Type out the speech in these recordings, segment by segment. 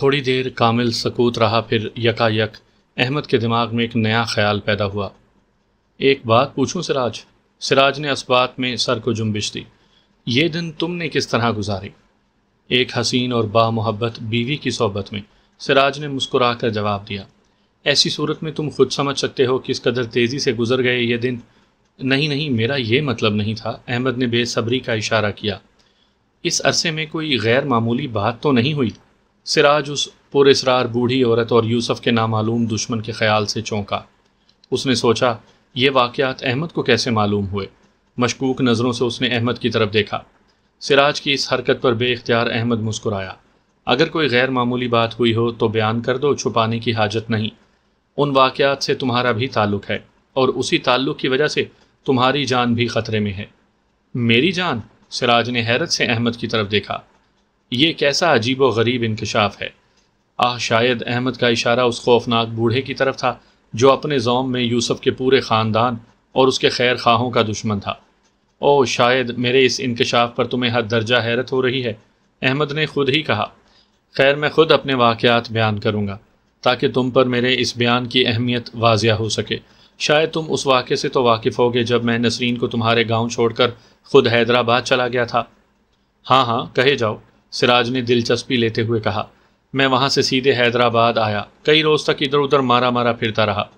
थोड़ी देर कामिल सकूत रहा फिर यकायक अहमद के दिमाग में एक नया ख्याल पैदा हुआ एक बात पूछूं सिराज सिराज ने इस बात में सर को जुम्बिश दी ये दिन तुमने किस तरह गुजारे एक हसीन और बामहब्बत बीवी की सोबत में सिराज ने मुस्कुरा कर जवाब दिया ऐसी सूरत में तुम खुद समझ सकते हो किस कदर तेज़ी से गुजर गए ये दिन नहीं नहीं मेरा ये मतलब नहीं था अहमद ने बेसब्री का इशारा किया इस अरसे में कोई गैर मामूली बात तो नहीं हुई सिराज उस पुरसरार बूढ़ी औरत और यूसुफ के नामालूम दुश्मन के ख्याल से चौंका उसने सोचा ये वाक़ात अहमद को कैसे मालूम हुए मशकूक नज़रों से उसने अहमद की तरफ देखा सिराज की इस हरकत पर बेख्तियार अहमद मुस्कुराया अगर कोई गैर मामूली बात हुई हो तो बयान कर दो छुपाने की हाजत नहीं उन वाक़ात से तुम्हारा भी ताल्लुक है और उसी ताल्लुक की वजह से तुम्हारी जान भी ख़तरे में है मेरी जान सिराज ने हैरत से अहमद की तरफ देखा ये कैसा अजीब व गरीब इंकशाफ है आह शायद अहमद का इशारा उस खौफनाक बूढ़े की तरफ था जो अपने जोम में यूसुफ के पूरे ख़ानदान और उसके खैर खाहों का दुश्मन था ओ शायद मेरे इस इंकशाफ पर तुम्हें हद दर्जा हैरत हो रही है अहमद ने खुद ही कहा खैर मैं खुद अपने वाक़ात बयान करूँगा ताकि तुम पर मेरे इस बयान की अहमियत वाजिया हो सके शायद तुम उस वाक़े से तो वाकिफ़ हो गए जब मैं नसरीन को तुम्हारे गाँव छोड़ कर खुद हैदराबाद चला गया था हाँ हाँ कहे जाओ सिराज ने दिलचस्पी लेते हुए कहा मैं वहाँ से सीधे हैदराबाद आया कई रोज़ तक इधर उधर मारा मारा फिरता रहा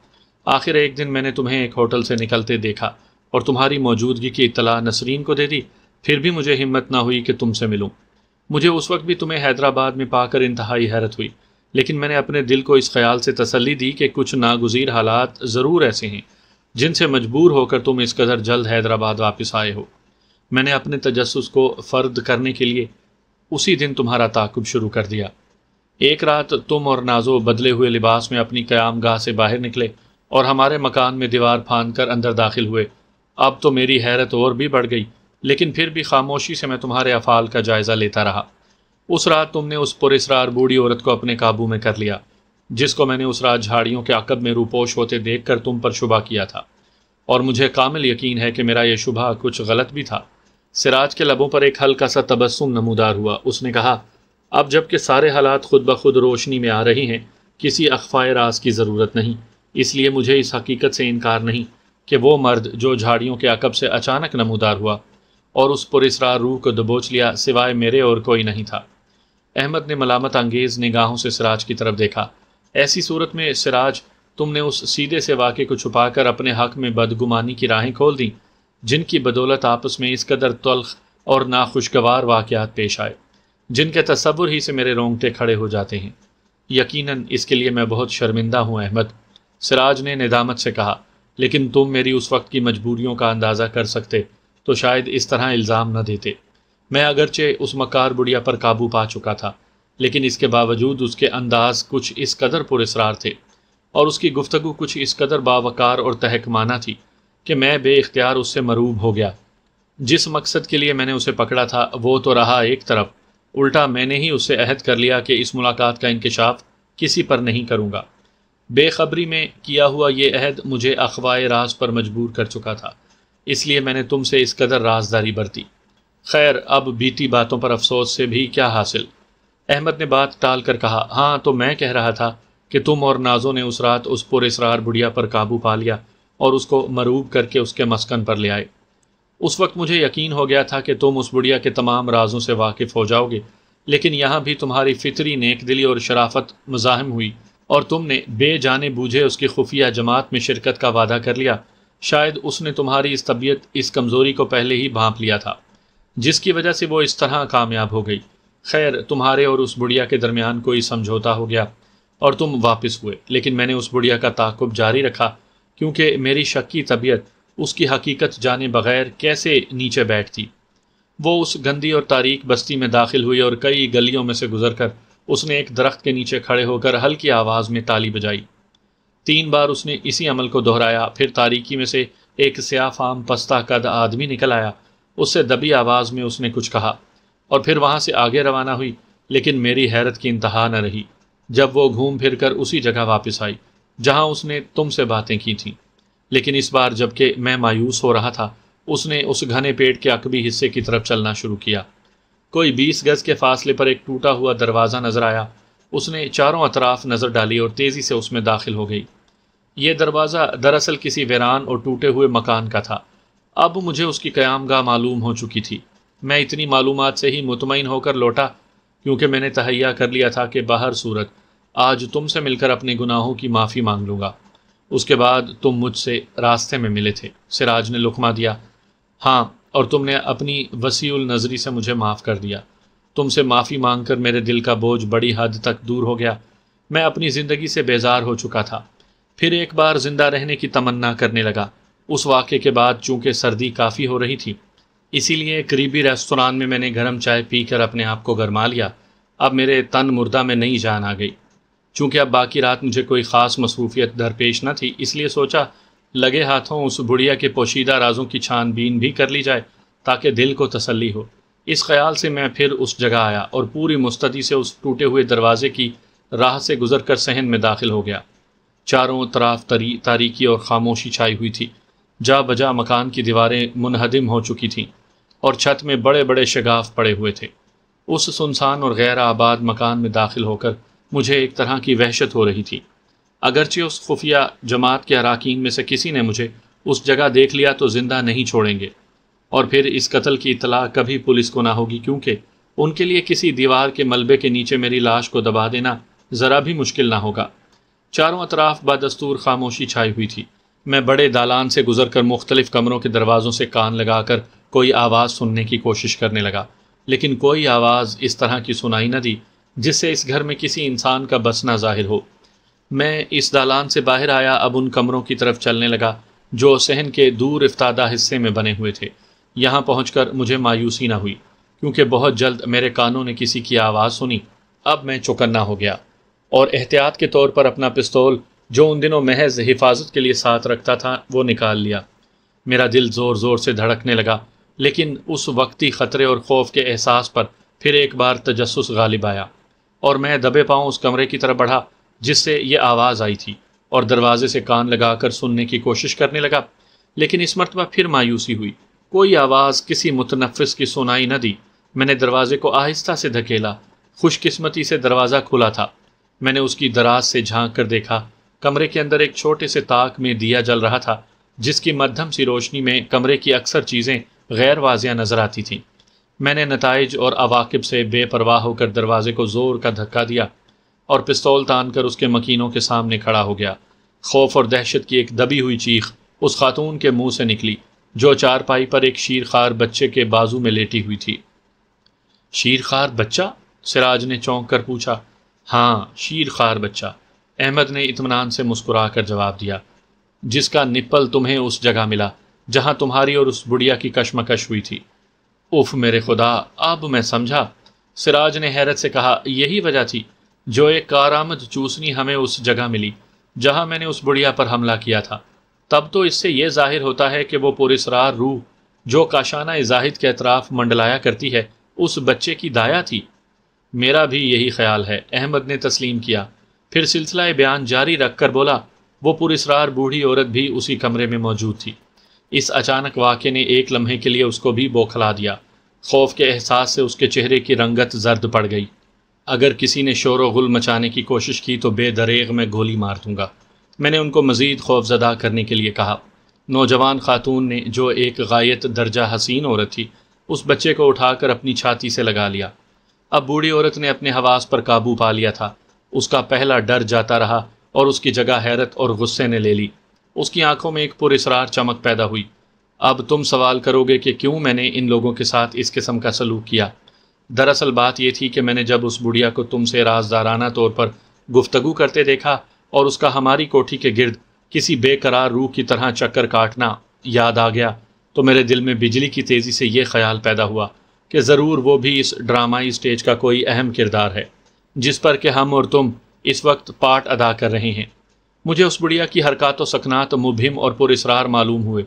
आखिर एक दिन मैंने तुम्हें एक होटल से निकलते देखा और तुम्हारी मौजूदगी की इतला नसरीन को दे दी फिर भी मुझे हिम्मत ना हुई कि तुमसे मिलूं मुझे उस वक्त भी तुम्हें हैदराबाद में पाकर इंतहाई हैरत हुई लेकिन मैंने अपने दिल को इस ख्याल से तसली दी कि कुछ नागजीर हालात ज़रूर ऐसे हैं जिनसे मजबूर होकर तुम इस कदर जल्द हैदराबाद वापस आए हो मैंने अपने तजस्स को फ़र्द करने के लिए उसी दिन तुम्हारा ताकुब शुरू कर दिया एक रात तुम और नाजो बदले हुए लिबास में अपनी क्याम गाह से बाहर निकले और हमारे मकान में दीवार फान कर अंदर दाखिल हुए अब तो मेरी हैरत और भी बढ़ गई लेकिन फिर भी खामोशी से मैं तुम्हारे अफाल का जायज़ा लेता रहा उस रात तुमने उस पुरेसरार बूढ़ी औरत को अपने काबू में कर लिया जिसको मैंने उस रात झाड़ियों के अकब में रूपोश होते देख कर तुम पर शुबा किया था और मुझे कामिल यकीन है कि मेरा यह शुबा कुछ गलत भी था सिराज के लबों पर एक हल्का सा तबस्सुम नमूदार हुआ उसने कहा अब जबकि सारे हालात खुद ब खुद रोशनी में आ रही हैं किसी अखफाए राज की ज़रूरत नहीं इसलिए मुझे इस हकीकत से इनकार नहीं कि वो मर्द जो झाड़ियों के अकब से अचानक नमूदार हुआ और उस पुरसरार रूह को दबोच लिया सिवाय मेरे और कोई नहीं था अहमद ने मलामत अंगेज़ निगाहों से सिराज की तरफ देखा ऐसी सूरत में सिराज तुमने उस सीधे से वाक़े को छुपाकर अपने हक में बदगुमानी की राहें खोल दीं जिनकी बदौलत आपस में इस कदर तलख और नाखुशगवार वाक़ात पेश आए जिनके तस्वुर ही से मेरे रोंगटे खड़े हो जाते हैं यकीन इसके लिए मैं बहुत शर्मिंदा हूँ अहमद सिराज ने निदामत से कहा लेकिन तुम मेरी उस वक्त की मजबूरियों का अंदाज़ा कर सकते तो शायद इस तरह इल्ज़ाम न देते मैं अगरचे उस मकार बुढ़िया पर काबू पा चुका था लेकिन इसके बावजूद उसके अंदाज कुछ इस कदर पुरसरार थे और उसकी गुफ्तु कुछ इस कदर बावकार और तहकमाना थी कि मैं बेख्तियार उससे मरूब हो गया जिस मकसद के लिए मैंने उसे पकड़ा था वो तो रहा एक तरफ उल्टा मैंने ही उससे अहद कर लिया कि इस मुलाकात का इंकशाफ किसी पर नहीं करूँगा बेखबरी में किया हुआ ये अहद मुझे अखवाए राज पर मजबूर कर चुका था इसलिए मैंने तुमसे इस कदर राजदारी बरती खैर अब बीती बातों पर अफसोस से भी क्या हासिल अहमद ने बात टाल कर कहा हाँ तो मैं कह रहा था कि तुम और नाजो ने उस रात उस पुरेसरार बुढ़िया पर काबू पा लिया और उसको मरूब करके उसके मस्कन पर ले आए उस वक्त मुझे यकीन हो गया था कि तुम उस बुढ़िया के तमाम राजों से वाकिफ़ हो जाओगे लेकिन यहाँ भी तुम्हारी फितरी नेक दिली और शराफत मज़ाहम हुई और तुमने बे जाने बूझे उसकी खुफिया जमात में शिरकत का वादा कर लिया शायद उसने तुम्हारी इस तबीयत इस कमज़ोरी को पहले ही भाँप लिया था जिसकी वजह से वो इस तरह कामयाब हो गई खैर तुम्हारे और उस बुढ़िया के दरमियान कोई समझौता हो गया और तुम वापस हुए लेकिन मैंने उस बुढ़िया का ताकुब जारी रखा क्योंकि मेरी शक की तबीयत उसकी हकीकत जाने बगैर कैसे नीचे बैठती वो उस गंदी और तारीख बस्ती में दाखिल हुई और कई गलियों में से गुजर कर उसने एक दरख्त के नीचे खड़े होकर हल्की आवाज़ में ताली बजाई तीन बार उसने इसी अमल को दोहराया फिर तारीकी में से एक स्याफाम पस्ता कद आदमी निकल आया उससे दबी आवाज़ में उसने कुछ कहा और फिर वहाँ से आगे रवाना हुई लेकिन मेरी हैरत की इंतहा न रही जब वो घूम फिर कर उसी जगह वापस आई जहां उसने तुमसे बातें की थीं लेकिन इस बार जबकि मैं मायूस हो रहा था उसने उस घने पेड़ के अकबी हिस्से की तरफ चलना शुरू किया कोई बीस गज के फासले पर एक टूटा हुआ दरवाज़ा नजर आया उसने चारों अतराफ नज़र डाली और तेज़ी से उसमें दाखिल हो गई यह दरवाज़ा दरअसल किसी वीरान और टूटे हुए मकान का था अब मुझे उसकी क्यामगाह मालूम हो चुकी थी मैं इतनी मालूम से ही मुतमिन होकर लौटा क्योंकि मैंने तहैया कर लिया था कि बाहर सूरत आज तुमसे मिलकर अपने गुनाहों की माफ़ी मांग लूँगा उसके बाद तुम मुझसे रास्ते में मिले थे सिराज ने लुकमा दिया हाँ और तुमने अपनी वसीउल नज़री से मुझे माफ़ कर दिया तुमसे माफ़ी मांग कर मेरे दिल का बोझ बड़ी हद तक दूर हो गया मैं अपनी ज़िंदगी से बेजार हो चुका था फिर एक बार ज़िंदा रहने की तमन्ना करने लगा उस वाक़े के बाद चूँकि सर्दी काफ़ी हो रही थी इसीलिए करीबी रेस्तोरान में मैंने गर्म चाय पीकर अपने आप को गरमा लिया अब मेरे तन मुर्दा में नई जान आ गई चूँकि अब बाकी रात मुझे कोई ख़ास मसरूफियत दरपेश न थी इसलिए सोचा लगे हाथों उस बुढ़िया के पोशीदा राजों की छानबीन भी कर ली जाए ताकि दिल को तसल्ली हो इस ख्याल से मैं फिर उस जगह आया और पूरी मुस्तदी से उस टूटे हुए दरवाज़े की राह से गुजर कर सहन में दाखिल हो गया चारों तरफ तरी, तारीकी और खामोशी छाई हुई थी जा बजा मकान की दीवारें मुनहदम हो चुकी थीं और छत में बड़े बड़े शगाफ पड़े हुए थे उस सुनसान और गैर आबाद मकान में दाखिल होकर मुझे एक तरह की वहशत हो रही थी अगरचे उस खुफिया जमात के अरकान में से किसी ने मुझे उस जगह देख लिया तो ज़िंदा नहीं छोड़ेंगे और फिर इस कत्ल की इतला कभी पुलिस को ना होगी क्योंकि उनके लिए किसी दीवार के मलबे के नीचे मेरी लाश को दबा देना ज़रा भी मुश्किल ना होगा चारों अतराफ बदस्तूर खामोशी छाई हुई थी मैं बड़े दालान से गुजर कर मुख्तलिफ कमरों के दरवाज़ों से कान लगाकर कोई आवाज़ सुनने की कोशिश करने लगा लेकिन कोई आवाज़ इस तरह की सुनाई न दी जिससे इस घर में किसी इंसान का बसना जाहिर हो मैं इस दालान से बाहर आया अब उन कमरों की तरफ चलने लगा जो सहन के दूर इफ्तादा हिस्से में बने हुए थे यहाँ पहुँच मुझे मायूसी ना हुई क्योंकि बहुत जल्द मेरे कानों ने किसी की आवाज़ सुनी अब मैं चौकन्ना हो गया और एहतियात के तौर पर अपना पिस्तौल जो उन दिनों महज हिफाजत के लिए साथ रखता था वो निकाल लिया मेरा दिल ज़ोर ज़ोर से धड़कने लगा लेकिन उस वक्ती ख़तरे और खौफ के एहसास पर फिर एक बार तजस गालिब आया और मैं दबे पाँव उस कमरे की तरफ बढ़ा जिससे ये आवाज़ आई थी और दरवाजे से कान लगाकर सुनने की कोशिश करने लगा लेकिन इस मरतबा फिर मायूसी हुई कोई आवाज़ किसी मुतनफ़ की सुनाई न दी मैंने दरवाजे को आहिस्ता से धकेला खुशकिस्मती से दरवाज़ा खुला था मैंने उसकी दराज से झांक कर देखा कमरे के अंदर एक छोटे से ताक में दिया जल रहा था जिसकी मध्यम सी रोशनी में कमरे की अक्सर चीज़ें गैर वाजिया नज़र आती थीं मैंने नतज और अवाकब से बेपरवाह होकर दरवाजे को ज़ोर का धक्का दिया और पिस्तौल तान कर उसके मकीनों के सामने खड़ा हो गया खौफ और दहशत की एक दबी हुई चीख उस खातून के मुंह से निकली जो चारपाई पर एक शीरखार बच्चे के बाजू में लेटी हुई थी शीरखार बच्चा सिराज ने चौंक कर पूछा हाँ शीरखार बच्चा अहमद ने इतमान से मुस्कुरा कर जवाब दिया जिसका निप्पल तुम्हें उस जगह मिला जहाँ तुम्हारी और उस बुढ़िया की कशमकश हुई थी उफ मेरे खुदा अब मैं समझा सिराज ने हैरत से कहा यही वजह थी जो एक कारामद चूसनी हमें उस जगह मिली जहां मैंने उस बुढ़िया पर हमला किया था तब तो इससे यह जाहिर होता है कि वो पुरसरार रूह जो काशाना जाहिद के अतराफ मंडलाया करती है उस बच्चे की दाया थी मेरा भी यही ख्याल है अहमद ने तस्लीम किया फिर सिलसिला बयान जारी रख कर बोला वो पुरसरार बूढ़ी औरत भी उसी कमरे में मौजूद थी इस अचानक वाक्य ने एक लम्हे के लिए उसको भी बौखला दिया खौफ के एहसास से उसके चेहरे की रंगत जर्द पड़ गई अगर किसी ने शोर गुल मचाने की कोशिश की तो बेदरेग मैं गोली मार दूंगा मैंने उनको मज़ीद खौफजदा करने के लिए कहा नौजवान खातून ने जो एक गायत दर्जा हसीन औरत थी उस बच्चे को उठाकर अपनी छाती से लगा लिया अब बूढ़ी औरत ने अपने हवास पर काबू पा लिया था उसका पहला डर जाता रहा और उसकी जगह हैरत और गुस्से ने ले ली उसकी आंखों में एक पुरसरार चमक पैदा हुई अब तुम सवाल करोगे कि क्यों मैंने इन लोगों के साथ इस किस्म का सलूक किया दरअसल बात यह थी कि मैंने जब उस बुढ़िया को तुमसे राजदाराना तौर पर गुफ्तगु करते देखा और उसका हमारी कोठी के गिर्द किसी बेकरार रूह की तरह चक्कर काटना याद आ गया तो मेरे दिल में बिजली की तेज़ी से यह ख्याल पैदा हुआ कि ज़रूर वो भी इस ड्रामाई स्टेज का कोई अहम किरदार है जिस पर कि हम और तुम इस वक्त पार्ट अदा कर रहे हैं मुझे उस बुढ़िया की हरकत व सकनात मुभिम और पुरसरार मालूम हुए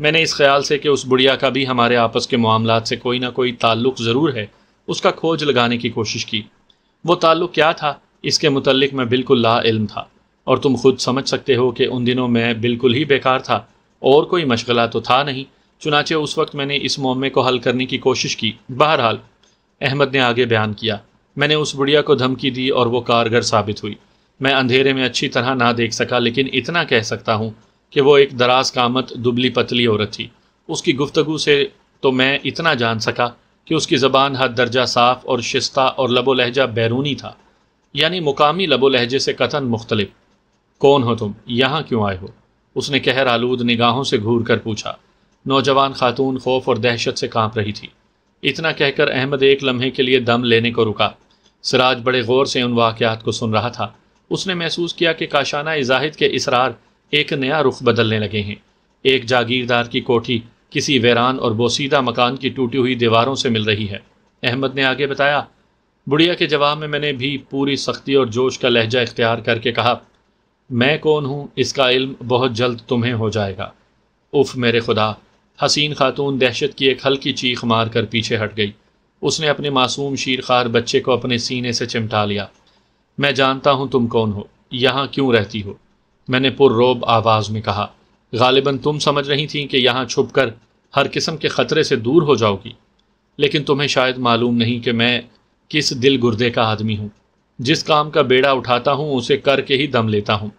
मैंने इस ख्याल से कि उस बुढ़िया का भी हमारे आपस के मामला से कोई ना कोई ताल्लुक़ ज़रूर है उसका खोज लगाने की कोशिश की वो ताल्लुक़ क्या था इसके मतलब मैं बिल्कुल ला इल्म था और तुम खुद समझ सकते हो कि उन दिनों मैं बिल्कुल ही बेकार था और कोई मशगला तो था नहीं चुनाचे उस वक्त मैंने इस मामे को हल करने की कोशिश की बहरहाल अहमद ने आगे बयान किया मैंने उस बुढ़िया को धमकी दी और वो कारगर साबित हुई मैं अंधेरे में अच्छी तरह ना देख सका लेकिन इतना कह सकता हूँ कि वो एक दराज कामत दुबली पतली औरत थी उसकी गुफ्तगु से तो मैं इतना जान सका कि उसकी ज़बान हद दर्जा साफ और शिस्ता और लबो लहजा बैरूनी था यानी मुकामी लबो लहजे से कतन मुख्तलिफ कौन हो तुम यहाँ क्यों आए हो उसने कहर आलूद निगाहों से घूर कर पूछा नौजवान खातून खौफ और दहशत से कांप रही थी इतना कहकर अहमद एक लम्हे के लिए दम लेने को रुका सिराज बड़े गौर से उन वाक़ात को सुन रहा था उसने महसूस किया कि काशाना इजाहिद के इसरार एक नया रुख बदलने लगे हैं एक जागीरदार की कोठी किसी वैरान और बोसीदा मकान की टूटी हुई दीवारों से मिल रही है अहमद ने आगे बताया बुढ़िया के जवाब में मैंने भी पूरी सख्ती और जोश का लहजा इख्तियार करके कहा मैं कौन हूँ इसका इल्म बहुत जल्द तुम्हें हो जाएगा उफ मेरे खुदा हसीन खातून दहशत की एक हल्की चीख मार कर पीछे हट गई उसने अपने मासूम शीरखार बच्चे को अपने सीने से चिमटा लिया मैं जानता हूँ तुम कौन हो यहाँ क्यों रहती हो मैंने पुररोब आवाज़ में कहा गालिबा तुम समझ रही थी कि यहाँ छुप कर हर किस्म के ख़तरे से दूर हो जाओगी लेकिन तुम्हें शायद मालूम नहीं कि मैं किस दिल गुर्दे का आदमी हूँ जिस काम का बेड़ा उठाता हूँ उसे करके ही दम लेता हूँ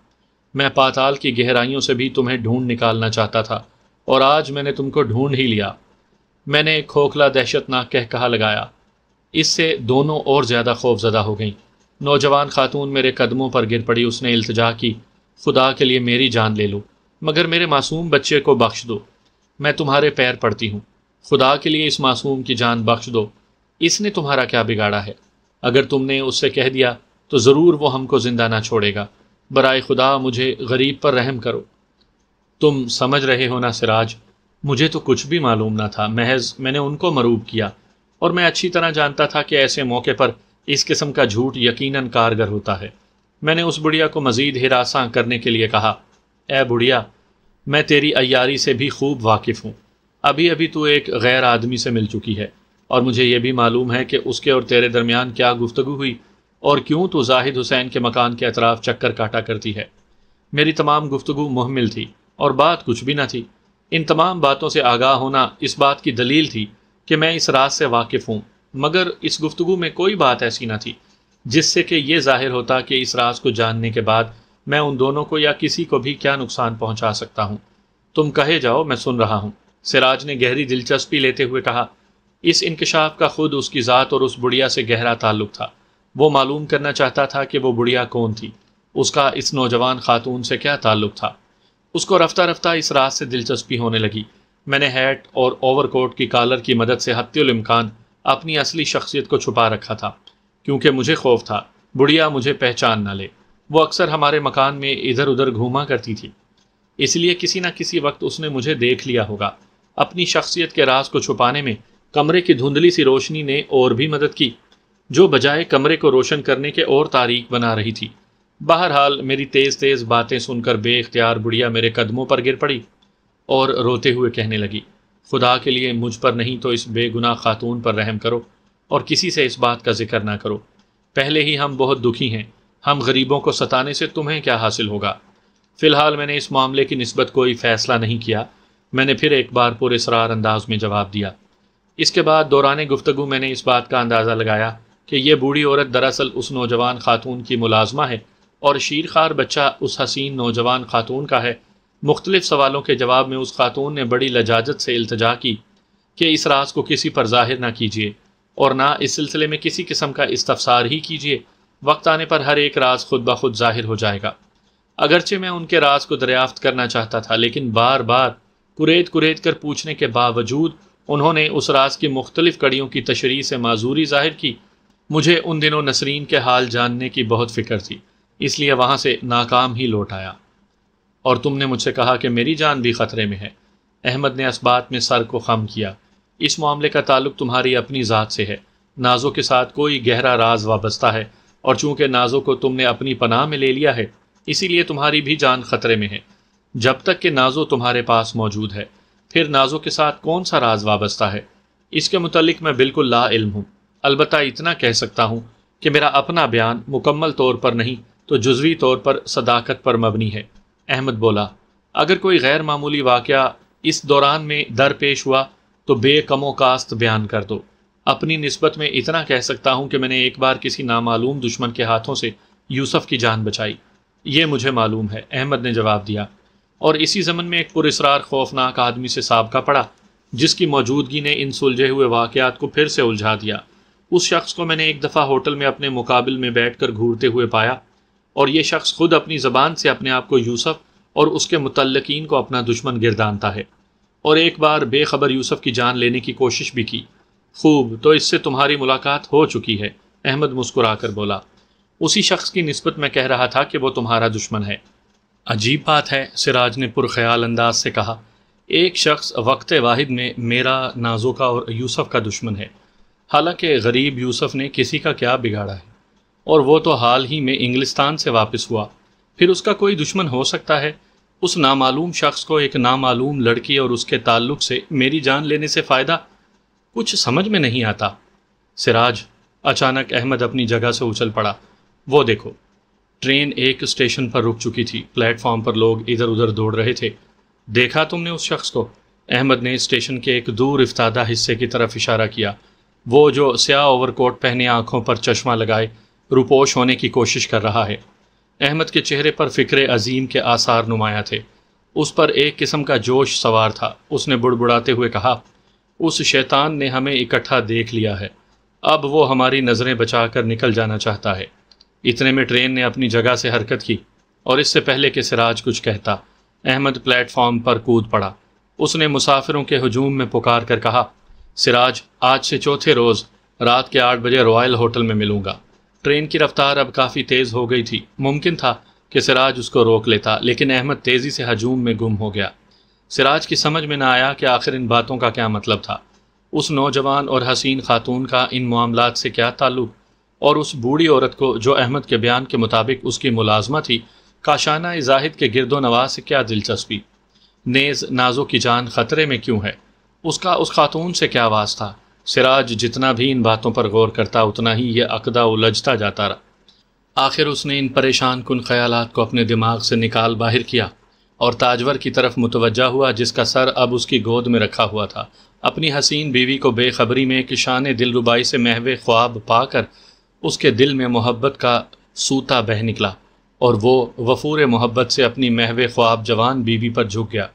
मैं पाताल की गहराइयों से भी तुम्हें ढूंढ निकालना चाहता था और आज मैंने तुमको ढूंढ ही लिया मैंने खोखला दहशतनाक कह कहा लगाया इससे दोनों और ज़्यादा खौफजदा हो गईं नौजवान खातून मेरे कदमों पर गिर पड़ी उसने अल्तजा की खुदा के लिए मेरी जान ले लो मगर मेरे मासूम बच्चे को बख्श दो मैं तुम्हारे पैर पड़ती हूँ खुदा के लिए इस मासूम की जान बख्श दो इसने तुम्हारा क्या बिगाड़ा है अगर तुमने उससे कह दिया तो ज़रूर वो हमको ज़िंदा ना छोड़ेगा बरए खुदा मुझे गरीब पर रहम करो तुम समझ रहे हो ना सिराज मुझे तो कुछ भी मालूम ना था महज मैंने उनको मरूब किया और मैं अच्छी तरह जानता था कि ऐसे मौके पर इस किस्म का झूठ यकीनन कारगर होता है मैंने उस बुढ़िया को मज़ीद हिरासा करने के लिए कहा ऐ बुढ़िया मैं तेरी अयारी से भी खूब वाकिफ़ हूँ अभी अभी तू एक गैर आदमी से मिल चुकी है और मुझे यह भी मालूम है कि उसके और तेरे दरमियान क्या गुफ्तु हुई और क्यों तो जाहिद हुसैन के मकान के अतराफ़ चक्कर काटा करती है मेरी तमाम गुफ्तु मुहमिल थी और बात कुछ भी न थी इन तमाम बातों से आगाह होना इस बात की दलील थी कि मैं इस रात से वाकिफ़ हूँ मगर इस गुफ्तु में कोई बात ऐसी ना थी जिससे कि यह जाहिर होता कि इस राज को जानने के बाद मैं उन दोनों को या किसी को भी क्या नुकसान पहुंचा सकता हूं तुम कहे जाओ मैं सुन रहा हूं सिराज ने गहरी दिलचस्पी लेते हुए कहा इस इंकशाफ का खुद उसकी ज़ात और उस बुढ़िया से गहरा ताल्लुक था वो मालूम करना चाहता था कि वो बुढ़िया कौन थी उसका इस नौजवान खातून से क्या ताल्लुक था उसको रफ्ता रफ्ता इस रात से दिलचस्पी होने लगी मैंने हैट और ओवरकोट की कॉलर की मदद से हत्यमकान अपनी असली शख्सियत को छुपा रखा था क्योंकि मुझे खौफ था बुढ़िया मुझे पहचान ना ले वो अक्सर हमारे मकान में इधर उधर घूमा करती थी इसलिए किसी न किसी वक्त उसने मुझे देख लिया होगा अपनी शख्सियत के राज को छुपाने में कमरे की धुंधली सी रोशनी ने और भी मदद की जो बजाय कमरे को रोशन करने के और तारीख बना रही थी बहरहाल मेरी तेज़ तेज़ बातें सुनकर बेख्तियार बुढ़िया मेरे कदमों पर गिर पड़ी और रोते हुए कहने लगी खुदा के लिए मुझ पर नहीं तो इस बेगुनाह खातून पर रहम करो और किसी से इस बात का जिक्र ना करो पहले ही हम बहुत दुखी हैं हम गरीबों को सताने से तुम्हें क्या हासिल होगा फ़िलहाल मैंने इस मामले की नस्बत कोई फ़ैसला नहीं किया मैंने फिर एक बार पूरे सरार अंदाज में जवाब दिया इसके बाद दौरान गुफ्तु मैंने इस बात का अंदाज़ा लगाया कि यह बूढ़ी औरत दरअसल उस नौजवान खातून की मुलाजमा है और शीरखार बच्चा उस हसीन नौजवान खातून का है मुख्तलिफ सवालों के जवाब में उस खातून ने बड़ी लजाजत से अल्तजा की कि इस राज को किसी पर जाहिर ना कीजिए और ना इस सिलसिले में किसी किस्म का इस्तफसार ही कीजिए वक्त आने पर हर एक राज खुद ब खुद जाहिर हो जाएगा अगरचे मैं उनके राज को दरियाफ्त करना चाहता था लेकिन बार बार कुरेद कुरेद कर पूछने के बावजूद उन्होंने उस राज की मुख्तलिफ कड़ियों की तशरी से माजूरी जाहिर की मुझे उन दिनों नसरीन के हाल जानने की बहुत फिक्र थी इसलिए वहाँ से नाकाम ही लौट आया और तुमने मुझसे कहा कि मेरी जान भी खतरे में है अहमद ने इस बात में सर को खम किया इस मामले का ताल्लुक तुम्हारी अपनी ज़ात से है नाजो के साथ कोई गहरा राज वाबस्ता है और चूंकि नाजो को तुमने अपनी पनाह में ले लिया है इसीलिए तुम्हारी भी जान खतरे में है जब तक कि नाजो तुम्हारे पास मौजूद है फिर नाजो के साथ कौन सा राज वाबस्ता है इसके मतलब मैं बिल्कुल ला इल्म हूँ अलबत् इतना कह सकता हूँ कि मेरा अपना बयान मुकम्मल तौर पर नहीं तो जुजवी तौर पर सदाकत पर मबनी है अहमद बोला अगर कोई गैर मामूली वाक़ इस दौरान में दरपेश हुआ तो बेकमो कास्त बयान कर दो अपनी नस्बत में इतना कह सकता हूँ कि मैंने एक बार किसी नामालूम दुश्मन के हाथों से यूसुफ की जान बचाई ये मुझे मालूम है अहमद ने जवाब दिया और इसी जमन में एक पुरस्ार खौफनाक आदमी से सबका पड़ा जिसकी मौजूदगी ने इन सुलझे हुए वाक़ात को फिर से उलझा दिया उस शख्स को मैंने एक दफ़ा होटल में अपने मुकाबल में बैठ कर घूरते हुए पाया और ये शख्स खुद अपनी ज़बान से अपने आप को यूसुफ और उसके मुतलकिन को अपना दुश्मन गिरदानता है और एक बार बेखबर यूसुफ की जान लेने की कोशिश भी की खूब तो इससे तुम्हारी मुलाकात हो चुकी है अहमद मुस्कुरा कर बोला उसी शख्स की नस्बत मैं कह रहा था कि वो तुम्हारा दुश्मन है अजीब बात है सिराज ने पुरख्याल अंदाज से कहा एक शख्स वक्त वाहिद में मेरा नाजुका और यूसुफ का दुश्मन है हालांकि गरीब यूसुफ ने किसी का क्या बिगाड़ा है और वो तो हाल ही में इंग्लिस्तान से वापस हुआ फिर उसका कोई दुश्मन हो सकता है उस नामालूम शख्स को एक नामालूम लड़की और उसके ताल्लुक से मेरी जान लेने से फ़ायदा कुछ समझ में नहीं आता सिराज अचानक अहमद अपनी जगह से उछल पड़ा वो देखो ट्रेन एक स्टेशन पर रुक चुकी थी प्लेटफॉर्म पर लोग इधर उधर दौड़ रहे थे देखा तुमने उस शख्स को अहमद ने स्टेशन के एक दूर इफ्तादा हिस्से की तरफ इशारा किया वो जो स्याह ओवरकोट पहने आंखों पर चश्मा लगाए रुपोश होने की कोशिश कर रहा है अहमद के चेहरे पर फ़िक्र अजीम के आसार नुमाया थे उस पर एक किस्म का जोश सवार था उसने बुड़बुड़ाते हुए कहा उस शैतान ने हमें इकट्ठा देख लिया है अब वो हमारी नज़रें बचाकर निकल जाना चाहता है इतने में ट्रेन ने अपनी जगह से हरकत की और इससे पहले कि सिराज कुछ कहता अहमद प्लेटफॉर्म पर कूद पड़ा उसने मुसाफिरों के हजूम में पुकार कर कहा सिराज आज से चौथे रोज़ रात के आठ बजे रॉयल होटल में मिलूंगा ट्रेन की रफ्तार अब काफ़ी तेज़ हो गई थी मुमकिन था कि सिराज उसको रोक लेता लेकिन अहमद तेज़ी से हजूम में गुम हो गया सिराज की समझ में ना आया कि आखिर इन बातों का क्या मतलब था उस नौजवान और हसीन खातून का इन मामला से क्या ताल्लुक और उस बूढ़ी औरत को जो अहमद के बयान के मुताबिक उसकी मुलाजमत थी काशाना इजाहिद के गिरदो नवाज से क्या दिलचस्पी नेज़ नाजो की जान खतरे में क्यों है उसका उस खातून से क्या वास्ता सिराज जितना भी इन बातों पर गौर करता उतना ही यह अकदा उलझता जाता रहा आखिर उसने इन परेशान कन ख्याल को अपने दिमाग से निकाल बाहर किया और ताजवर की तरफ मुतवजह हुआ जिसका सर अब उसकी गोद में रखा हुआ था अपनी हसीन बीवी को बेखबरी में किशान शान दिल रुबाई से महवे ख्वाब पाकर उसके दिल में मोहब्बत का सूता बह निकला और वो वफूर मोहब्बत से अपनी महव ख्वाब जवान बीवी पर झुक गया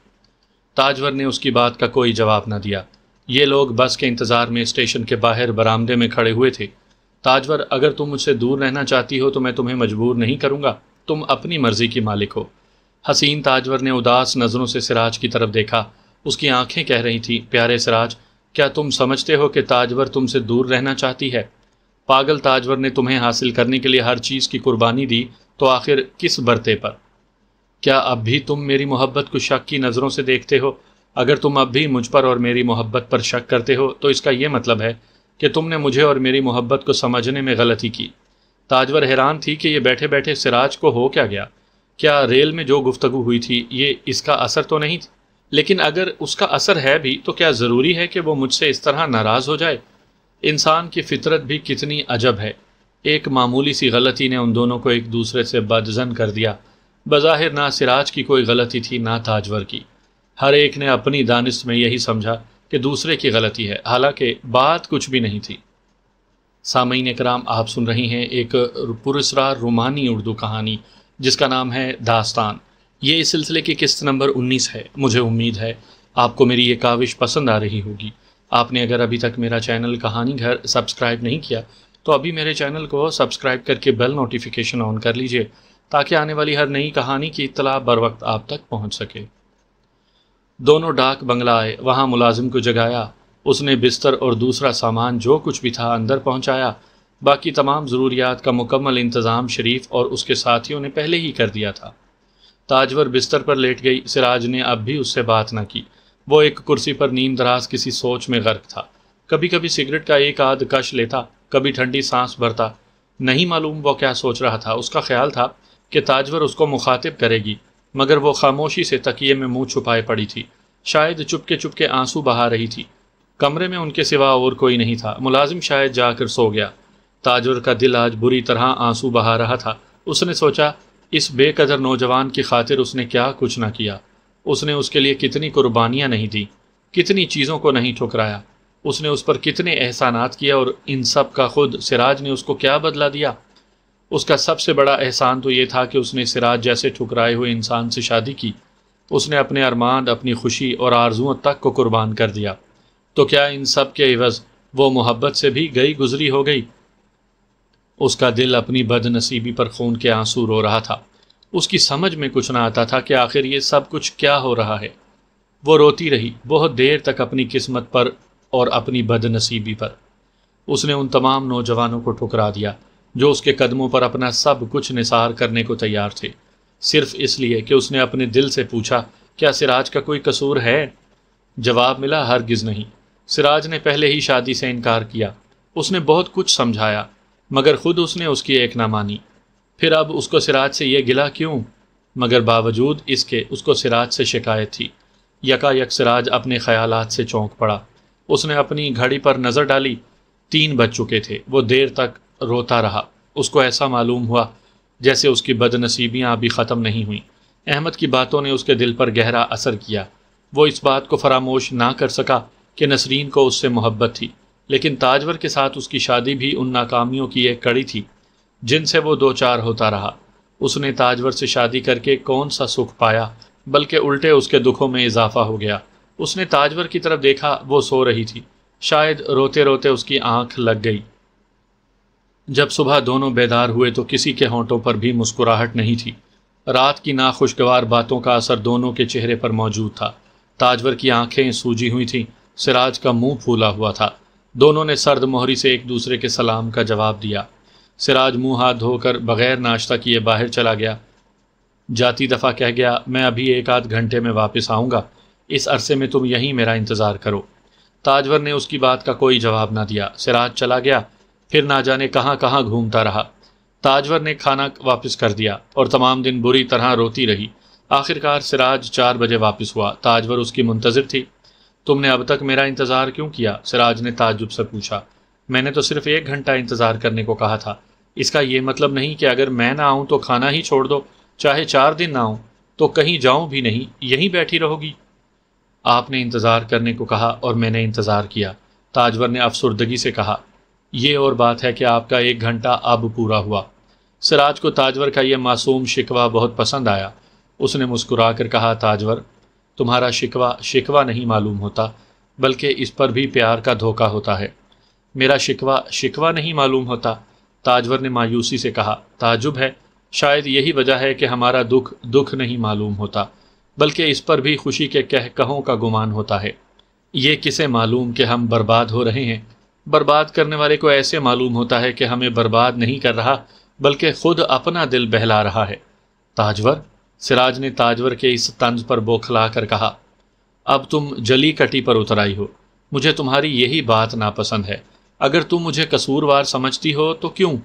ताजवर ने उसकी बात का कोई जवाब न दिया ये लोग बस के इंतज़ार में स्टेशन के बाहर बरामदे में खड़े हुए थे ताजवर अगर तुम मुझसे दूर रहना चाहती हो तो मैं तुम्हें मजबूर नहीं करूँगा तुम अपनी मर्ज़ी की मालिक हो हसीन ताजवर ने उदास नज़रों से सिराज की तरफ देखा उसकी आंखें कह रही थीं प्यारे सिराज क्या तुम समझते हो कि ताजवर तुमसे दूर रहना चाहती है पागल ताजवर ने तुम्हें हासिल करने के लिए हर चीज़ की कुर्बानी दी तो आखिर किस बरते पर क्या अब भी तुम मेरी मोहब्बत को शक की नज़रों से देखते हो अगर तुम अब भी मुझ पर और मेरी मोहब्बत पर शक करते हो तो इसका यह मतलब है कि तुमने मुझे और मेरी मोहब्बत को समझने में गलती की ताजवर हैरान थी कि ये बैठे बैठे सिराज को हो क्या गया क्या रेल में जो गुफ्तगु हुई थी ये इसका असर तो नहीं थी लेकिन अगर उसका असर है भी तो क्या ज़रूरी है कि वो मुझसे इस तरह नाराज़ हो जाए इंसान की फितरत भी कितनी अजब है एक मामूली सी गलती ने उन दोनों को एक दूसरे से बदजन कर दिया बज़ाहिर ना सिराज की कोई गलती थी ना ताजवर की हर एक ने अपनी दानिश में यही समझा कि दूसरे की गलती है हालांकि बात कुछ भी नहीं थी सामीन कराम आप सुन रही हैं एक पुरस्ार रोमानी उर्दू कहानी जिसका नाम है दास्तान ये इस सिलसिले की किस्त नंबर 19 है मुझे उम्मीद है आपको मेरी ये काविश पसंद आ रही होगी आपने अगर अभी तक मेरा चैनल कहानी घर सब्सक्राइब नहीं किया तो अभी मेरे चैनल को सब्सक्राइब करके बेल नोटिफिकेशन ऑन कर लीजिए ताकि आने वाली हर नई कहानी की इतला बर वक्त आप तक पहुंच सके दोनों डाक बंगला आए वहाँ मुलाजिम को जगाया उसने बिस्तर और दूसरा सामान जो कुछ भी था अंदर पहुँचाया बाकी तमाम ज़रूरियात का मुकम्मल इंतज़ाम शरीफ और उसके साथियों ने पहले ही कर दिया था ताजवर बिस्तर पर लेट गई सिराज ने अब भी उससे बात न की वो एक कुर्सी पर नींद दराज किसी सोच में गर्क था कभी कभी सिगरेट का एक आध कश लेता कभी ठंडी सांस भरता नहीं मालूम वो क्या सोच रहा था उसका ख्याल था कि ताजवर उसको मुखातिब करेगी मगर वो खामोशी से तकिए में मुंह छुपाए पड़ी थी शायद चुपके चुपके आंसू बहा रही थी कमरे में उनके सिवा और कोई नहीं था मुलाजिम शायद जाकर सो गया ताजुर का दिल आज बुरी तरह आंसू बहा रहा था उसने सोचा इस बेकदर नौजवान की खातिर उसने क्या कुछ ना किया उसने उसके लिए कितनी कुर्बानियाँ नहीं दी कितनी चीज़ों को नहीं ठुकराया उसने उस पर कितने एहसानात किया और इन सब का खुद सिराज ने उसको क्या बदला दिया उसका सबसे बड़ा एहसान तो ये था कि उसने सिराज जैसे ठुकराए हुए इंसान से शादी की उसने अपने अरमान अपनी खुशी और आरजुओं तक को कुर्बान कर दिया तो क्या इन सब के एवज़ वो मोहब्बत से भी गई गुजरी हो गई उसका दिल अपनी बदनसीबी पर खून के आंसू रो रहा था उसकी समझ में कुछ ना आता था कि आखिर ये सब कुछ क्या हो रहा है वो रोती रही बहुत देर तक अपनी किस्मत पर और अपनी बदनसीबी पर उसने उन तमाम नौजवानों को ठुकरा दिया जो उसके कदमों पर अपना सब कुछ निसार करने को तैयार थे सिर्फ इसलिए कि उसने अपने दिल से पूछा क्या सिराज का कोई कसूर है जवाब मिला हरगिज़ नहीं सिराज ने पहले ही शादी से इनकार किया उसने बहुत कुछ समझाया मगर खुद उसने उसकी एक ना मानी फिर अब उसको सिराज से यह गिला क्यों मगर बावजूद इसके उसको सिराज से शिकायत थी यकायक सिराज अपने ख्याल से चौंक पड़ा उसने अपनी घड़ी पर नज़र डाली तीन बज चुके थे वो देर तक रोता रहा उसको ऐसा मालूम हुआ जैसे उसकी बदनसीबियाँ अभी ख़त्म नहीं हुई अहमद की बातों ने उसके दिल पर गहरा असर किया वो इस बात को फरामोश ना कर सका कि नसरीन को उससे मोहब्बत थी लेकिन ताजवर के साथ उसकी शादी भी उन नाकामियों की एक कड़ी थी जिनसे वो दो चार होता रहा उसने ताजवर से शादी करके कौन सा सुख पाया बल्कि उल्टे उसके दुखों में इजाफा हो गया उसने ताजवर की तरफ देखा वो सो रही थी शायद रोते रोते उसकी आंख लग गई जब सुबह दोनों बेदार हुए तो किसी के होंठों पर भी मुस्कुराहट नहीं थी रात की नाखुशगवार बातों का असर दोनों के चेहरे पर मौजूद था ताजवर की आंखें सूजी हुई थीं सिराज का मुंह फूला हुआ था दोनों ने सर्द मोहरी से एक दूसरे के सलाम का जवाब दिया सिराज मुंह हाथ धोकर बगैर नाश्ता किए बाहर चला गया जाती दफ़ा कह गया मैं अभी एक आध घंटे में वापस आऊँगा इस अरसे में तुम यहीं मेरा इंतज़ार करो ताजवर ने उसकी बात का कोई जवाब ना दिया सिराज चला गया फिर ना जाने कहाँ कहाँ घूमता रहा ताजवर ने खाना वापस कर दिया और तमाम दिन बुरी तरह रोती रही आखिरकार सिराज चार बजे वापस हुआ ताजवर उसकी मुंतज़र थी तुमने अब तक मेरा इंतज़ार क्यों किया सिराज ने ताजुब से पूछा मैंने तो सिर्फ एक घंटा इंतज़ार करने को कहा था इसका यह मतलब नहीं कि अगर मैं ना आऊँ तो खाना ही छोड़ दो चाहे चार दिन ना आऊँ तो कहीं जाऊँ भी नहीं यहीं बैठी रहोगी आपने इंतज़ार करने को कहा और मैंने इंतज़ार किया ताजवर ने अफसरदगी से कहा ये और बात है कि आपका एक घंटा अब पूरा हुआ सिराज को ताजवर का यह मासूम शिकवा बहुत पसंद आया उसने मुस्कुरा कर कहा ताजवर तुम्हारा शिकवा शिकवा नहीं मालूम होता बल्कि इस पर भी प्यार का धोखा होता है मेरा शिकवा शिकवा नहीं मालूम होता ताजवर ने मायूसी से कहा ताजुब है शायद यही वजह है कि हमारा दुख दुख नहीं मालूम होता बल्कि इस पर भी खुशी के कह कहों का गुमान होता है ये किसे मालूम कि हम बर्बाद हो रहे हैं बर्बाद करने वाले को ऐसे मालूम होता है कि हमें बर्बाद नहीं कर रहा बल्कि खुद अपना दिल बहला रहा है ताजवर सिराज ने ताजवर के इस तंज पर बौखला कर कहा अब तुम जली कटी पर उतर आई हो मुझे तुम्हारी यही बात नापसंद है अगर तुम मुझे कसूरवार समझती हो तो क्यों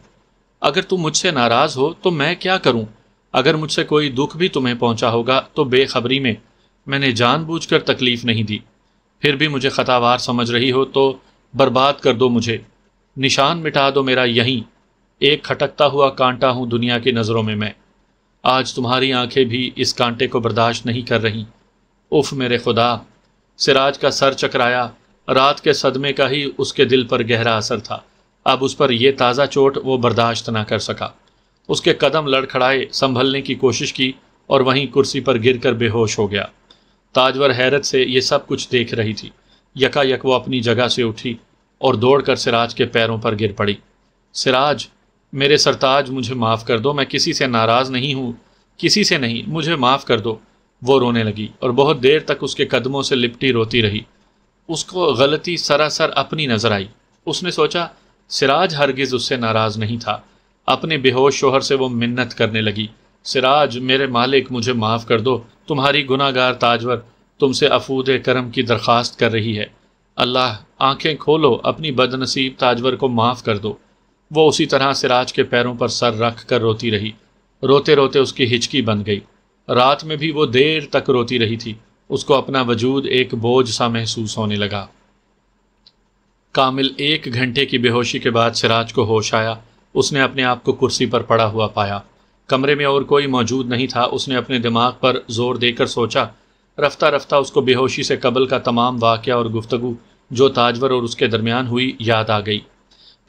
अगर तुम मुझसे नाराज़ हो तो मैं क्या करूं? अगर मुझसे कोई दुख भी तुम्हें पहुंचा होगा तो बेखबरी में मैंने जानबूझकर तकलीफ़ नहीं दी फिर भी मुझे ख़तावार समझ रही हो तो बर्बाद कर दो मुझे निशान मिटा दो मेरा यहीं एक खटकता हुआ कांटा हूँ दुनिया की नज़रों में मैं आज तुम्हारी आंखें भी इस कांटे को बर्दाश्त नहीं कर रही उफ मेरे खुदा सिराज का सर चकराया रात के सदमे का ही उसके दिल पर गहरा असर था अब उस पर यह ताज़ा चोट वो बर्दाश्त ना कर सका उसके कदम लड़खड़ाए संभलने की कोशिश की और वहीं कुर्सी पर गिर कर बेहोश हो गया ताजवर हैरत से ये सब कुछ देख रही थी यकायक वो अपनी जगह से उठी और दौड़कर सिराज के पैरों पर गिर पड़ी सिराज मेरे सरताज मुझे माफ़ कर दो मैं किसी से नाराज़ नहीं हूँ किसी से नहीं मुझे माफ़ कर दो वो रोने लगी और बहुत देर तक उसके कदमों से लिपटी रोती रही उसको गलती सरासर अपनी नज़र आई उसने सोचा सिराज हरगिज़ उससे नाराज़ नहीं था अपने बेहोश शोहर से वो मिन्नत करने लगी सिराज मेरे मालिक मुझे माफ़ कर दो तुम्हारी गुनागार ताजवर तुमसे अफूद करम की दरख्वास्त कर रही है अल्लाह आंखें खोलो अपनी बदनसीब ताजवर को माफ़ कर दो वो उसी तरह सिराज के पैरों पर सर रख कर रोती रही रोते रोते उसकी हिचकी बन गई रात में भी वो देर तक रोती रही थी उसको अपना वजूद एक बोझ सा महसूस होने लगा कामिल एक घंटे की बेहोशी के बाद सिराज को होश आया उसने अपने आप को कुर्सी पर पड़ा हुआ पाया कमरे में और कोई मौजूद नहीं था उसने अपने दिमाग पर जोर देकर सोचा रफ्ता रफ्ता उसको बेहोशी से कबल का तमाम वाक़ और गुफ्तगु जो ताजवर और उसके दरमियान हुई याद आ गई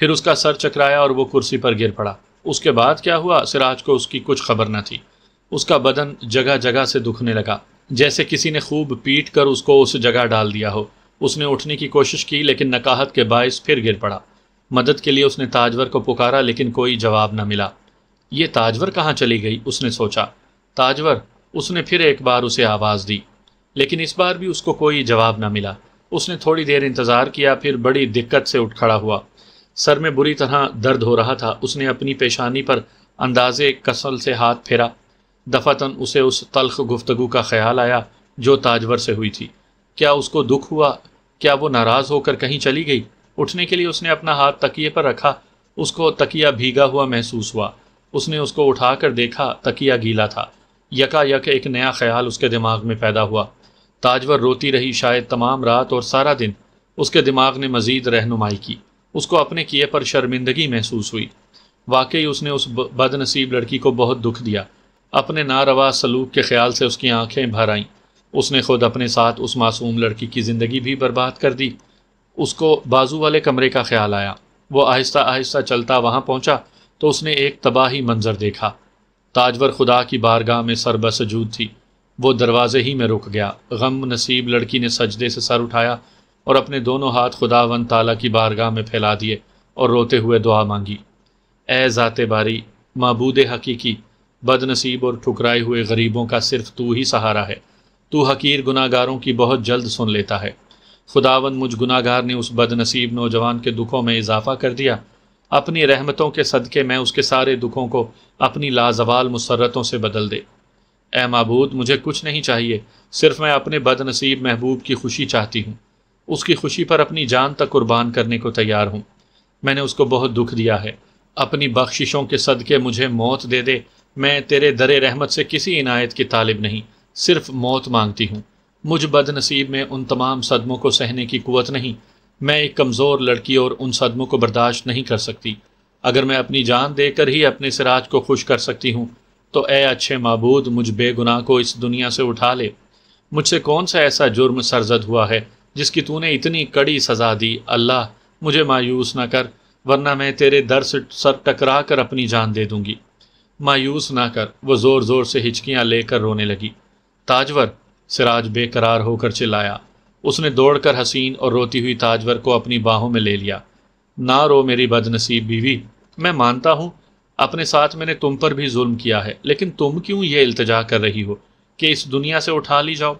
फिर उसका सर चकराया और वो कुर्सी पर गिर पड़ा उसके बाद क्या हुआ सिराज को उसकी कुछ खबर न थी उसका बदन जगह जगह से दुखने लगा जैसे किसी ने खूब पीट कर उसको उस जगह डाल दिया हो उसने उठने की कोशिश की लेकिन नकाहत के बायस फिर गिर पड़ा मदद के लिए उसने ताजवर को पुकारा लेकिन कोई जवाब न मिला ये ताजवर कहाँ चली गई उसने सोचा ताजवर उसने फिर एक बार उसे आवाज़ दी लेकिन इस बार भी उसको कोई जवाब न मिला उसने थोड़ी देर इंतज़ार किया फिर बड़ी दिक्कत से उठ खड़ा हुआ सर में बुरी तरह दर्द हो रहा था उसने अपनी पेशानी पर अंदाजे कसल से हाथ फेरा दफातन उसे उस तलख गुफ्तगु का ख्याल आया जो ताजवर से हुई थी क्या उसको दुख हुआ क्या वो नाराज़ होकर कहीं चली गई उठने के लिए उसने अपना हाथ तकिए पर रखा उसको तकिया भीगा हुआ महसूस हुआ उसने उसको उठाकर देखा तकिया गीला था यका यक एक नया ख्याल उसके दिमाग में पैदा हुआ ताजवर रोती रही शायद तमाम रात और सारा दिन उसके दिमाग ने मज़ीद रहनुमाई की उसको अपने किए पर शर्मिंदगी महसूस हुई वाकई उसने उस बदनसीब लड़की को बहुत दुख दिया अपने नारवा सलूक के ख्याल से उसकी आंखें भर आईं उसने खुद अपने साथ उस मासूम लड़की की ज़िंदगी भी बर्बाद कर दी उसको बाजू वाले कमरे का ख्याल आया वो आहिस्ता आहिस्ता चलता वहाँ पहुँचा तो उसने एक तबाही मंजर देखा ताजवर खुदा की बारगाह में सरबसजूद थी वो दरवाज़े ही में रुक गया गम नसीब लड़की ने सजदे से सर उठाया और अपने दोनों हाथ खुदावन ताला की बारगाह में फैला दिए और रोते हुए दुआ मांगी ए ज़ात बारी महबूद हकीकी बदनसीब और ठुकराए हुए गरीबों का सिर्फ तू ही सहारा है तू हकीर गुनागारों की बहुत जल्द सुन लेता है खुदावन मुझ गुनागार ने उस बदनसीब नौजवान के दुखों में इजाफा कर दिया अपनी रहमतों के सदक़े मैं उसके सारे दुखों को अपनी लाजवाल मुसरतों से बदल दे ए मबूद मुझे कुछ नहीं चाहिए सिर्फ मैं अपने बदनसीब महबूब की खुशी चाहती हूँ उसकी खुशी पर अपनी जान तक कुर्बान करने को तैयार हूँ मैंने उसको बहुत दुख दिया है अपनी बख्शिशों के सदक़े मुझे मौत दे दे मैं तेरे दर रहमत से किसी इनायत की तालिब नहीं सिर्फ मौत मांगती हूँ मुझ बदनसीब में उन तमाम सदमों को सहने की क़ुत नहीं मैं एक कमज़ोर लड़की और उन सदमों को बर्दाश्त नहीं कर सकती अगर मैं अपनी जान देकर ही अपने सिराज को खुश कर सकती हूँ तो ए अच्छे मबूद मुझ बेगुनाह को इस दुनिया से उठा ले मुझसे कौन सा ऐसा जुर्म सरजद हुआ है जिसकी तूने इतनी कड़ी सज़ा दी अल्लाह मुझे मायूस ना कर वरना मैं तेरे दर से सर टकरा कर अपनी जान दे दूंगी मायूस ना कर वो ज़ोर ज़ोर से हिचकियाँ लेकर रोने लगी ताजवर सिराज बेकरार होकर चिल्लाया उसने दौड़कर हसीन और रोती हुई ताजवर को अपनी बाहों में ले लिया ना रो मेरी बदनसीब बीवी मैं मानता हूँ अपने साथ मैंने तुम पर भी जुल्म किया है लेकिन तुम क्यों ये इल्तजा कर रही हो कि इस दुनिया से उठा ली जाओ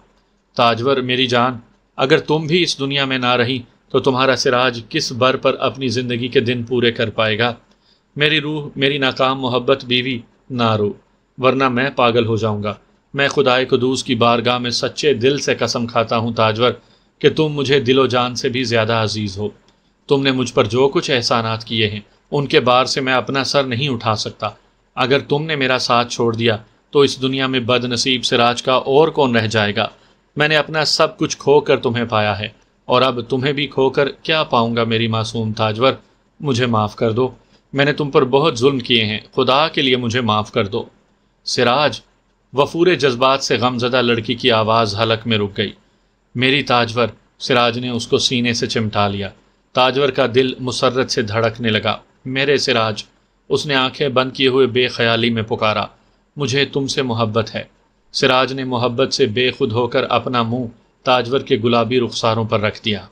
ताजवर मेरी जान अगर तुम भी इस दुनिया में ना रही तो तुम्हारा सिराज किस बर पर अपनी ज़िंदगी के दिन पूरे कर पाएगा मेरी रूह मेरी नाकाम मोहब्बत बीवी ना रो वरना मैं पागल हो जाऊंगा मैं खुदाए कदूस की बारगाह में सच्चे दिल से कसम खाता हूँ ताजवर कि तुम मुझे दिलो जान से भी ज़्यादा अजीज़ हो तुमने मुझ पर जो कुछ एहसानात किए हैं उनके बार से मैं अपना सर नहीं उठा सकता अगर तुमने मेरा साथ छोड़ दिया तो इस दुनिया में बदनसीब सिराज का और कौन रह जाएगा मैंने अपना सब कुछ खोकर तुम्हें पाया है और अब तुम्हें भी खोकर क्या पाऊंगा मेरी मासूम ताजवर मुझे माफ़ कर दो मैंने तुम पर बहुत जुल्म किए हैं खुदा के लिए मुझे माफ़ कर दो सिराज वफूरे जज्बात से गमजदा लड़की की आवाज़ हलक में रुक गई मेरी ताजवर सिराज ने उसको सीने से चिमटा लिया ताजवर का दिल मुसरत से धड़कने लगा मेरे सिराज उसने आंखें बंद किए हुए बेख्याली में पुकारा मुझे तुमसे मोहब्बत है सिराज ने मोहब्बत से बेखुद होकर अपना मुंह ताजवर के गुलाबी रुखसारों पर रख दिया